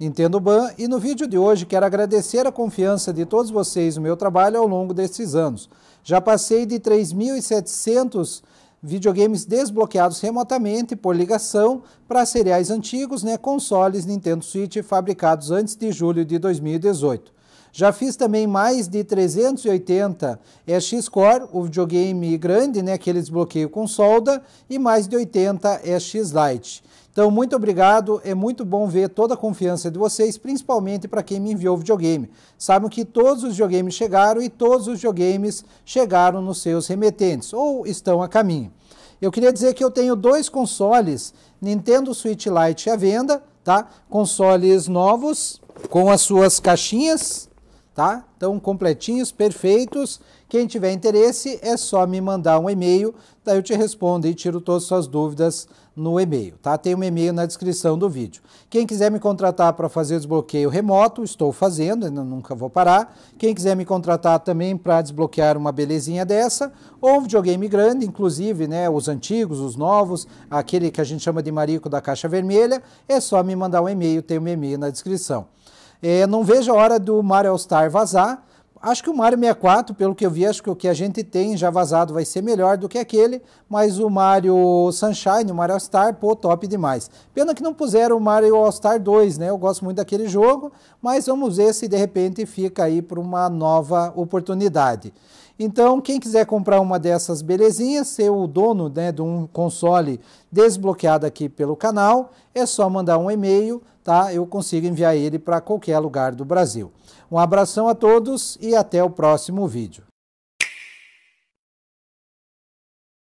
Nintendo Ban e no vídeo de hoje quero agradecer a confiança de todos vocês no meu trabalho ao longo desses anos. Já passei de 3.700 videogames desbloqueados remotamente por ligação para cereais antigos, né, consoles Nintendo Switch fabricados antes de julho de 2018. Já fiz também mais de 380 EX-Core, o videogame grande, né, que eles desbloqueia com solda, e mais de 80 EX-Lite. Então, muito obrigado. É muito bom ver toda a confiança de vocês, principalmente para quem me enviou o videogame. Sabem que todos os videogames chegaram e todos os videogames chegaram nos seus remetentes ou estão a caminho. Eu queria dizer que eu tenho dois consoles Nintendo Switch Lite à venda, tá? Consoles novos com as suas caixinhas tá? Então, completinhos, perfeitos. Quem tiver interesse, é só me mandar um e-mail, daí eu te respondo e tiro todas as suas dúvidas no e-mail, tá? Tem um e-mail na descrição do vídeo. Quem quiser me contratar para fazer desbloqueio remoto, estou fazendo, nunca vou parar. Quem quiser me contratar também para desbloquear uma belezinha dessa, ou um videogame grande, inclusive, né, os antigos, os novos, aquele que a gente chama de marico da caixa vermelha, é só me mandar um e-mail, tem um e-mail na descrição. É, não vejo a hora do Mario All Star vazar. Acho que o Mario 64, pelo que eu vi, acho que o que a gente tem já vazado vai ser melhor do que aquele, mas o Mario Sunshine, o Mario All Star, pô, top demais. Pena que não puseram o Mario All Star 2, né? Eu gosto muito daquele jogo, mas vamos ver se de repente fica aí para uma nova oportunidade. Então, quem quiser comprar uma dessas belezinhas, ser o dono né, de um console desbloqueado aqui pelo canal, é só mandar um e-mail, tá? Eu consigo enviar ele para qualquer lugar do Brasil. Um abração a todos e até o próximo vídeo.